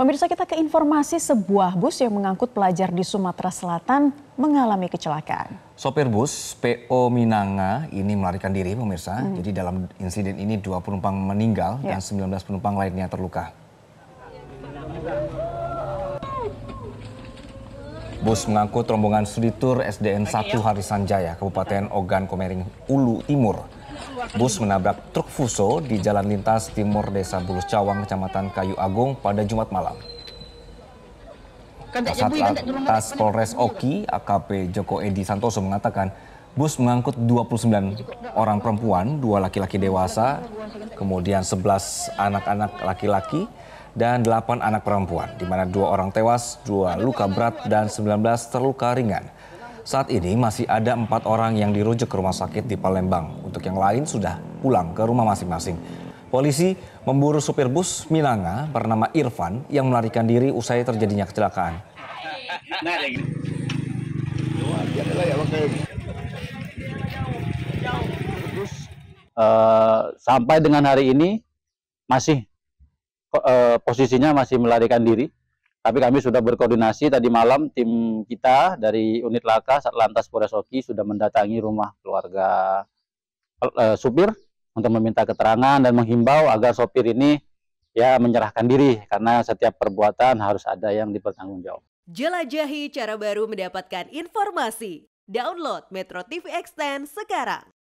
Pemirsa kita ke informasi sebuah bus yang mengangkut pelajar di Sumatera Selatan mengalami kecelakaan. Sopir bus PO Minanga ini melarikan diri pemirsa. Hmm. Jadi dalam insiden ini dua penumpang meninggal ya. dan 19 penumpang lainnya terluka. Bus mengangkut rombongan studi tur SDN 1 Harisan Jaya, Kabupaten Ogan Komering Ulu Timur bus menabrak truk fuso di jalan lintas timur Desa Bulus Cawang, Kecamatan Kayu Agung pada Jumat malam. Kan Kasat kan Lantas Polres Oki, AKP Joko Edi Santoso mengatakan bus mengangkut 29 orang perempuan, dua laki-laki dewasa, kemudian 11 anak-anak laki-laki, dan 8 anak perempuan, di mana dua orang tewas, dua luka berat, dan 19 terluka ringan. Saat ini masih ada empat orang yang dirujuk ke rumah sakit di Palembang. Untuk yang lain sudah pulang ke rumah masing-masing. Polisi memburu supir bus Minanga bernama Irfan yang melarikan diri usai terjadinya kecelakaan. Uh, sampai dengan hari ini masih uh, posisinya masih melarikan diri tapi kami sudah berkoordinasi tadi malam tim kita dari unit laka Satlantas Polres Soki sudah mendatangi rumah keluarga uh, supir untuk meminta keterangan dan menghimbau agar sopir ini ya menyerahkan diri karena setiap perbuatan harus ada yang dipertanggungjawab. Jelajahi cara baru mendapatkan informasi. Download Metro TV Extend sekarang.